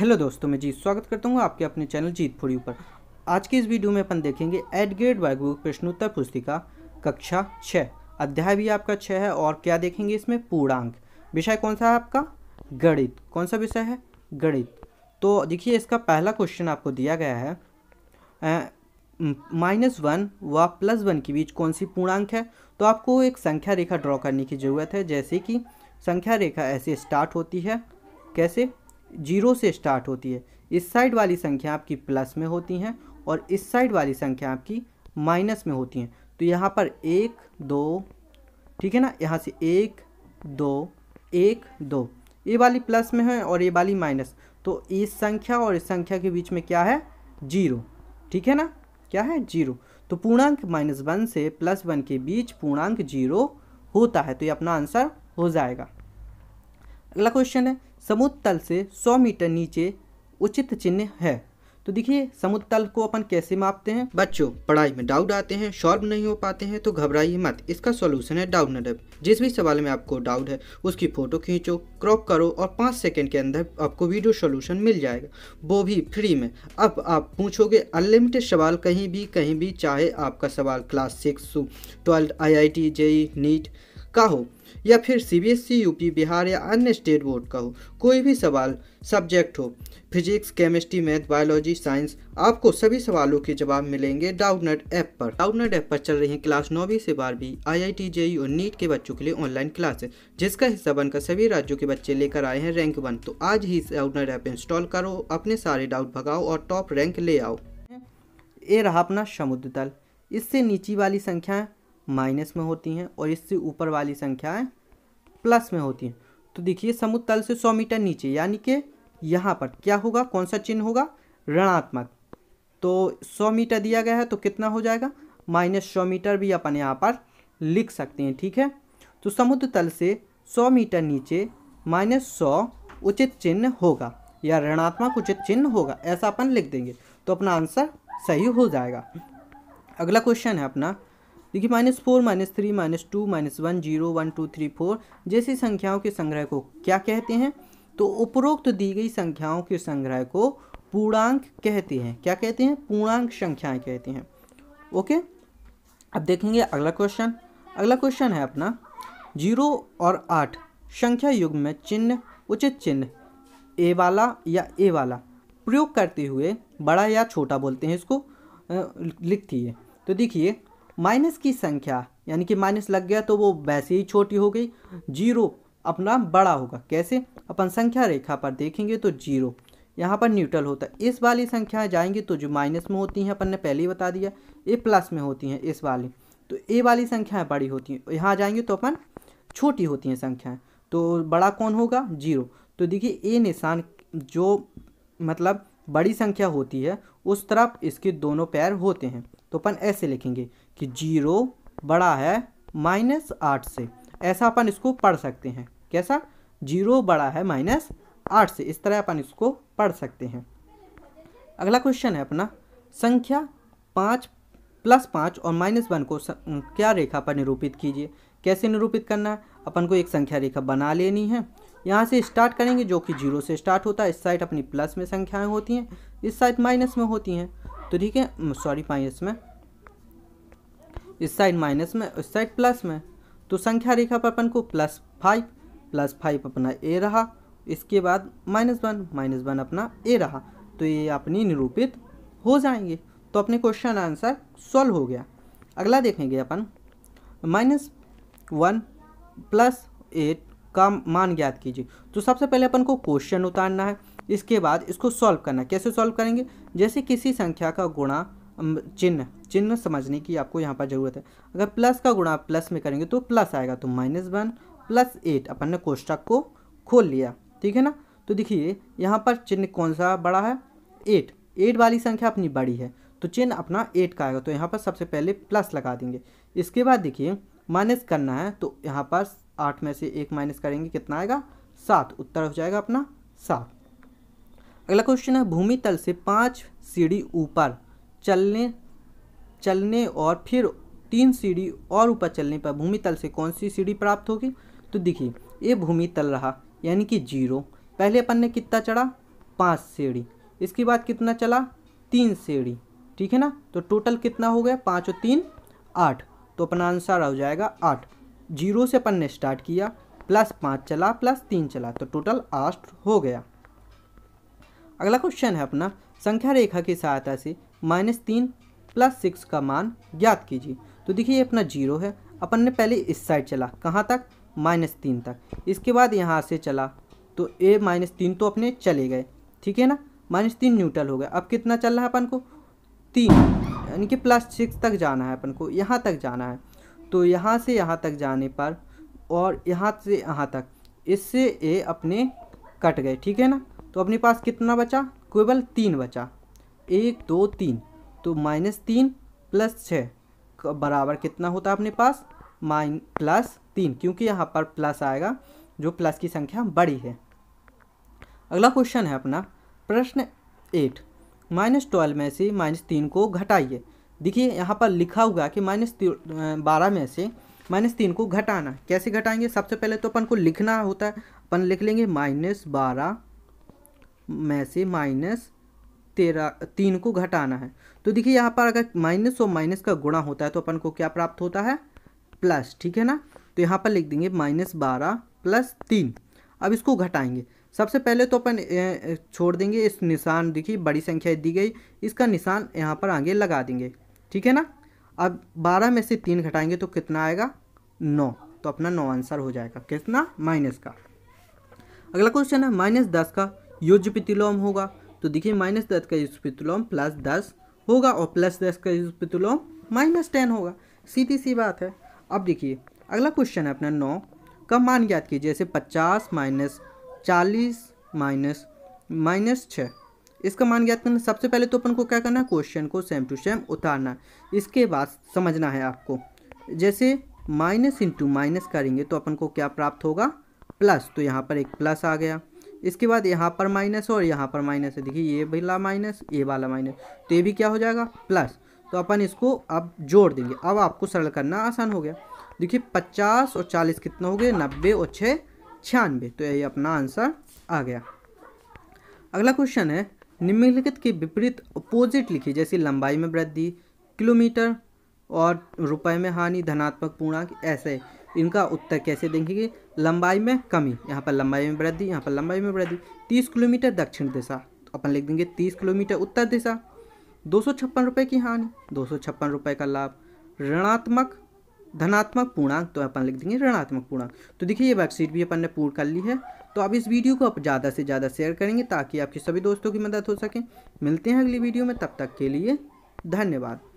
hello दोस्तों मैं जी स्वागत करता हूँ आपके अपने चैनल जीतपुरी ऊपर आज के इस वीडियो में अपन देखेंगे एडग्रेड वाइगबुक प्रश्नोत्तर पुस्तिका कक्षा छः अध्याय भी आपका छः है और क्या देखेंगे इसमें पूर्णांक विषय कौन सा है आपका गणित कौन सा विषय है गणित तो देखिए इसका पहला क्वेश्चन आपको दिया गया है माइनस वन व प्लस वन के बीच कौन सी पूर्णांक है तो आपको एक संख्या रेखा ड्रॉ करने की ज़रूरत है जैसे कि संख्या रेखा ऐसे स्टार्ट होती है कैसे जीरो से स्टार्ट होती है इस साइड वाली संख्या आपकी प्लस में होती हैं और इस साइड वाली संख्या आपकी माइनस में होती हैं तो यहाँ पर एक दो ठीक है ना यहाँ से एक दो एक दो ये वाली प्लस में है और ये वाली माइनस तो इस संख्या और इस संख्या के बीच में क्या है जीरो ठीक है ना क्या है जीरो तो पूर्णांक माइनस वन से प्लस वन के बीच पूर्णांक जीरो होता है तो ये अपना आंसर हो जाएगा अगला क्वेश्चन है समुद्र तल से 100 मीटर नीचे उचित चिन्ह है तो देखिए समुद्र तल को अपन कैसे मापते हैं बच्चों पढ़ाई में डाउट आते हैं सॉल्व नहीं हो पाते हैं तो घबराइए मत इसका सॉल्यूशन है डाउट नडब जिस भी सवाल में आपको डाउट है उसकी फोटो खींचो क्रॉप करो और पाँच सेकंड के अंदर आपको वीडियो सॉल्यूशन मिल जाएगा वो भी फ्री में अब आप पूछोगे अनलिमिटेड सवाल कहीं भी कहीं भी चाहे आपका सवाल class six twelfth I I T JEE NEET का हो या फिर सीबीएसई यूपी e, बिहार या अन्य स्टेट बोर्ड का हो कोई भी सवाल सब्जेक्ट हो physics chemistry math biology science आपको सभी सवालों के जवाब मिलेंगे डाउटनेट ऐप पर डाउटनेट ऐप पर चल रही है क्लास नौवीं से बारहवीं आई आई टी जेई और नीट के बच्चों के लिए ऑनलाइन क्लास है जिसका हिस्सा बनकर सभी राज्यों के बच्चे लेकर आए हैं रैंक वन तो आज ही डाउटनेट ऐप इंस्टॉल करो अपने सारे डाउट भगाओ और टॉप रैंक ले आओ ये रहा अपना समुद्र तल इससे नीचे वाली संख्याएं माइनस में होती हैं और इससे ऊपर वाली संख्याएं प्लस में होती हैं तो देखिए समुद्र तल से सौ मीटर नीचे यानी कि यहाँ पर क्या होगा कौन सा चिन्ह होगा ऋणात्मक तो सौ मीटर दिया गया है तो कितना हो जाएगा माइनस सौ मीटर भी अपन यहाँ पर लिख सकते हैं ठीक है तो समुद्र तल से सौ मीटर नीचे माइनस सौ उचित चिन्ह होगा या ऋणात्मक उचित चिन्ह होगा ऐसा अपन लिख देंगे तो अपना आंसर सही हो जाएगा अगला क्वेश्चन है अपना देखिए minus four minus three minus two minus one zero one two three four जैसी संख्याओं के संग्रह को क्या कहते हैं तो उपरोक्त तो दी गई संख्याओं के संग्रह को पूर्णांक कहते हैं क्या कहते हैं पूर्णांक संख्याएं कहते हैं ओके अब देखेंगे अगला क्वेश्चन अगला क्वेश्चन है अपना जीरो और आठ संख्या युग में चिन्ह उचित चिन्ह ए वाला या ए वाला प्रयोग करते हुए बड़ा या छोटा बोलते हैं इसको लिखती है तो देखिए माइनस की संख्या यानी कि माइनस लग गया तो वो वैसे ही छोटी हो गई जीरो अपना बड़ा होगा कैसे अपन संख्या रेखा पर देखेंगे तो जीरो यहाँ पर न्यूट्रल होता है इस वाली संख्या जाएंगी तो जो माइनस में होती हैं अपन ने पहले ही बता दिया ए प्लस में होती हैं इस वाली तो ए वाली संख्याएँ बड़ी होती हैं यहाँ जाएंगे तो अपन छोटी होती हैं संख्याएँ तो बड़ा कौन होगा जीरो तो देखिए ए निशान जो मतलब बड़ी संख्या होती है उस तरफ इसके दोनों पैर होते हैं तो अपन ऐसे लिखेंगे कि जीरो बड़ा है माइनस आठ से ऐसा अपन इसको पढ़ सकते हैं कैसा जीरो बड़ा है माइनस आठ से इस तरह अपन इसको पढ़ सकते हैं अगला क्वेश्चन है अपना संख्या पाँच प्लस पाँच और माइनस वन को क्या रेखा पर निरूपित कीजिए कैसे निरूपित करना है अपन को एक संख्या रेखा बना लेनी है यहाँ से स्टार्ट करेंगे जो कि जीरो से स्टार्ट होता है इस साइड अपनी प्लस में संख्याएं होती हैं इस साइड माइनस में होती हैं तो ठीक है सॉरी माइनस में इस साइड माइनस में इस साइड प्लस में तो संख्या रेखा पर अपन को प्लस फाइव प्लस फाइव अपना ए रहा इसके बाद माइनस वन माइनस वन अपना ए रहा तो ये अपनी निरूपित हो जाएंगे तो अपने क्वेश्चन आंसर सॉल्व हो गया अगला देखेंगे अपन माइनस वन प्लस एट का मान ज्ञात कीजिए तो सबसे पहले अपन को क्वेश्चन उतारना है इसके बाद इसको सॉल्व करना कैसे सॉल्व करेंगे जैसे किसी संख्या का गुणा चिन्ह चिन्ह समझने की आपको यहाँ पर ज़रूरत है अगर प्लस का गुणा प्लस में करेंगे तो प्लस आएगा तो माइनस वन प्लस एट अपन ने कोष्टक को खोल लिया ठीक है ना तो देखिए यहाँ पर चिन्ह कौन सा बड़ा है एट एट वाली संख्या अपनी बड़ी है तो चिन्ह अपना एट का आएगा तो यहाँ पर सबसे पहले प्लस लगा देंगे इसके बाद देखिए माइनस करना है तो यहाँ पर आठ में से एक माइनस करेंगे कितना आएगा सात उत्तर हो जाएगा अपना सात अगला क्वेश्चन है भूमि तल से पाँच सीढ़ी ऊपर चलने चलने और फिर तीन सीढ़ी और ऊपर चलने पर भूमि तल से कौन सी सीढ़ी प्राप्त होगी तो देखिए ये भूमि तल रहा यानी कि जीरो पहले अपन ने कितना चढ़ा पाँच सीढ़ी इसके बाद कितना चला तीन सीढ़ी ठीक है ना तो टोटल कितना हो गया पाँच और तीन आठ तो अपना आंसर हो जाएगा आठ जीरो से अपन ने स्टार्ट किया प्लस पाँच चला प्लस तीन चला तो टोटल आठ हो गया अगला क्वेश्चन है अपना संख्या रेखा की सहायता से माइनस तीन प्लस सिक्स का मान ज्ञात कीजिए तो देखिए ये अपना जीरो है अपन ने पहले इस साइड चला कहाँ तक माइनस तीन तक इसके बाद यहाँ से चला तो ए माइनस तीन तो अपने चले गए ठीक है ना माइनस तीन न्यूट्रल हो गया अब कितना चल रहा है अपन को तीन यानी कि प्लस सिक्स तक जाना है अपन को यहाँ तक जाना है तो यहाँ से यहाँ तक जाने पर और यहाँ से यहाँ तक इससे ए अपने कट गए ठीक है ना तो अपने पास कितना बचा केवल तीन बचा एक दो तीन तो माइनस तीन प्लस छः बराबर कितना होता है अपने पास माइन प्लस तीन क्योंकि यहाँ पर प्लस आएगा जो प्लस की संख्या बड़ी है अगला क्वेश्चन है अपना प्रश्न एट माइनस ट्वेल्व में से माइनस तीन को घटाइए देखिए यहाँ पर लिखा हुआ कि माइनस बारह में से माइनस तीन को घटाना कैसे घटाएंगे सबसे पहले तो अपन को लिखना होता है अपन लिख लेंगे माइनस बारह में से माइनस तेरह तीन को घटाना है तो देखिए यहाँ पर अगर माइनस और माइनस का गुणा होता है तो अपन को क्या प्राप्त होता है प्लस ठीक है ना तो यहाँ पर लिख देंगे माइनस बारह प्लस तीन अब इसको घटाएंगे सबसे पहले तो अपन छोड़ देंगे इस निशान देखिए बड़ी संख्या दी गई इसका निशान यहाँ पर आगे लगा देंगे ठीक है ना अब बारह में से तीन घटाएंगे तो कितना आएगा नौ तो अपना नौ आंसर हो जाएगा कितना माइनस का अगला क्वेश्चन है माइनस दस का युजपितुलोम होगा तो देखिए माइनस दस का युजपितुलोम प्लस दस होगा और प्लस दस का युजपितुलोम माइनस टेन होगा सीधी सी बात है अब देखिए अगला क्वेश्चन है अपना नौ का मान ज्ञात कीजिए जैसे पचास माइनस चालीस माइनस माइनस छः इसका मान ज्ञात करना सबसे पहले तो अपन को क्या करना है क्वेश्चन को सेम टू सेम उतारना इसके बाद समझना है आपको जैसे माइनस इंटू माइनस करेंगे तो अपन को क्या प्राप्त होगा प्लस तो यहाँ पर एक प्लस आ गया इसके बाद यहाँ पर माइनस और यहाँ पर माइनस है देखिए ये वाला माइनस ये वाला माइनस तो ये भी क्या हो जाएगा प्लस तो अपन इसको अब जोड़ देंगे अब आपको सरल करना आसान हो गया देखिए पचास और चालीस कितना हो गया नब्बे और छः छियानवे तो यही अपना आंसर आ गया अगला क्वेश्चन है निम्नलिखित के विपरीत अपोजिट लिखिए जैसे लंबाई में वृद्धि किलोमीटर और रुपए में हानि धनात्मक पूर्णांक ऐसे इनका उत्तर कैसे देंगे लंबाई में कमी यहाँ पर लंबाई में वृद्धि यहाँ पर लंबाई में वृद्धि तीस किलोमीटर दक्षिण दिशा तो अपन लिख देंगे तीस किलोमीटर उत्तर दिशा दो सौ छप्पन रुपये की हानि दो सौ छप्पन रुपये का लाभ ऋणात्मक धनात्मक पूर्णांक तो अपन लिख देंगे ऋणात्मक पूर्णांक तो देखिए ये वर्कशीट भी अपन ने पूर्ण कर ली है तो अब इस वीडियो को आप ज़्यादा से ज़्यादा शेयर करेंगे ताकि आपके सभी दोस्तों की मदद हो सके मिलते हैं अगली वीडियो में तब तक के लिए धन्यवाद